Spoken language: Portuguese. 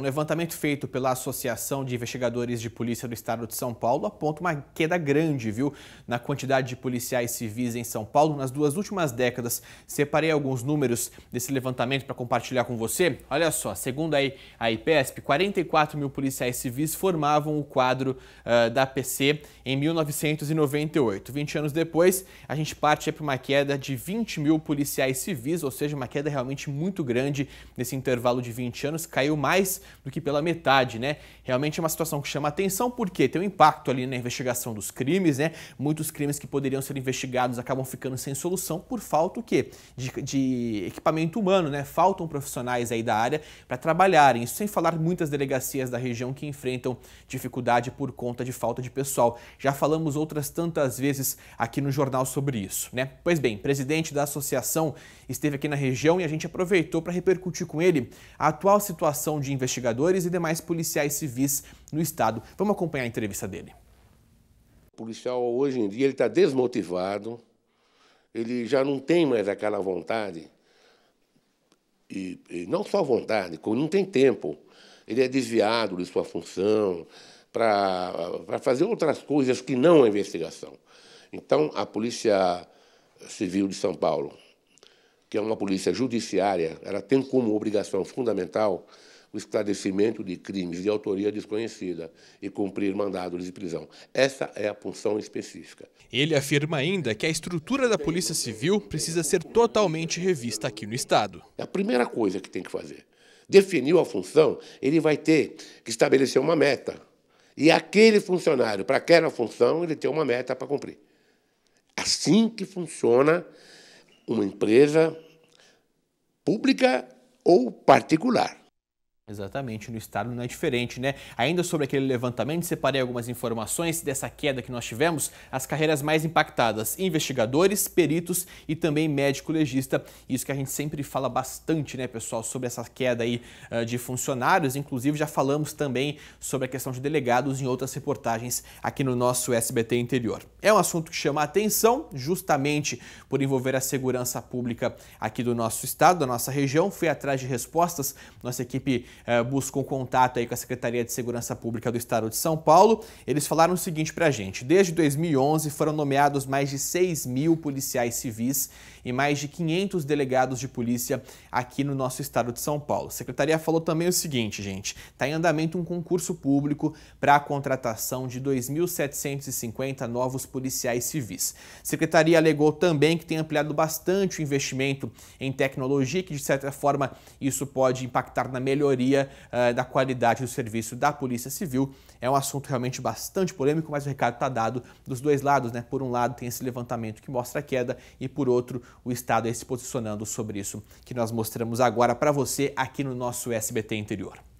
Um levantamento feito pela Associação de Investigadores de Polícia do Estado de São Paulo aponta uma queda grande, viu, na quantidade de policiais civis em São Paulo nas duas últimas décadas. Separei alguns números desse levantamento para compartilhar com você. Olha só, segundo a IPESP, 44 mil policiais civis formavam o quadro uh, da PC em 1998. 20 anos depois, a gente parte para uma queda de 20 mil policiais civis, ou seja, uma queda realmente muito grande nesse intervalo de 20 anos. Caiu mais do que pela metade, né? Realmente é uma situação que chama atenção porque tem um impacto ali na investigação dos crimes, né? Muitos crimes que poderiam ser investigados acabam ficando sem solução por falta o quê? De, de equipamento humano, né? Faltam profissionais aí da área para trabalharem. Isso sem falar muitas delegacias da região que enfrentam dificuldade por conta de falta de pessoal. Já falamos outras tantas vezes aqui no jornal sobre isso, né? Pois bem, presidente da associação esteve aqui na região e a gente aproveitou para repercutir com ele a atual situação de investigação investigadores e demais policiais civis no estado. Vamos acompanhar a entrevista dele. O policial hoje em dia ele está desmotivado, ele já não tem mais aquela vontade, e, e não só vontade, como não tem tempo. Ele é desviado de sua função para fazer outras coisas que não a investigação. Então, a Polícia Civil de São Paulo, que é uma polícia judiciária, ela tem como obrigação fundamental o esclarecimento de crimes de autoria desconhecida e cumprir mandados de prisão. Essa é a função específica. Ele afirma ainda que a estrutura da Polícia Civil precisa ser totalmente revista aqui no Estado. É a primeira coisa que tem que fazer. Definiu a função, ele vai ter que estabelecer uma meta. E aquele funcionário, para aquela função, ele tem uma meta para cumprir. Assim que funciona uma empresa pública ou particular. Exatamente, no estado não é diferente, né? Ainda sobre aquele levantamento, separei algumas informações dessa queda que nós tivemos, as carreiras mais impactadas, investigadores, peritos e também médico legista. Isso que a gente sempre fala bastante, né, pessoal, sobre essa queda aí uh, de funcionários, inclusive já falamos também sobre a questão de delegados em outras reportagens aqui no nosso SBT Interior. É um assunto que chama a atenção, justamente por envolver a segurança pública aqui do nosso estado, da nossa região. Fui atrás de respostas, nossa equipe eh, buscam buscou contato aí com a Secretaria de Segurança Pública do Estado de São Paulo, eles falaram o seguinte para a gente: desde 2011 foram nomeados mais de 6 mil policiais civis e mais de 500 delegados de polícia aqui no nosso estado de São Paulo. A secretaria falou também o seguinte, gente: está em andamento um concurso público para a contratação de 2.750 novos policiais civis. A secretaria alegou também que tem ampliado bastante o investimento em tecnologia, que de certa forma isso pode impactar na melhoria melhoria uh, da qualidade do serviço da Polícia Civil. É um assunto realmente bastante polêmico, mas o recado está dado dos dois lados, né? Por um lado tem esse levantamento que mostra a queda e por outro o Estado aí se posicionando sobre isso que nós mostramos agora para você aqui no nosso SBT Interior.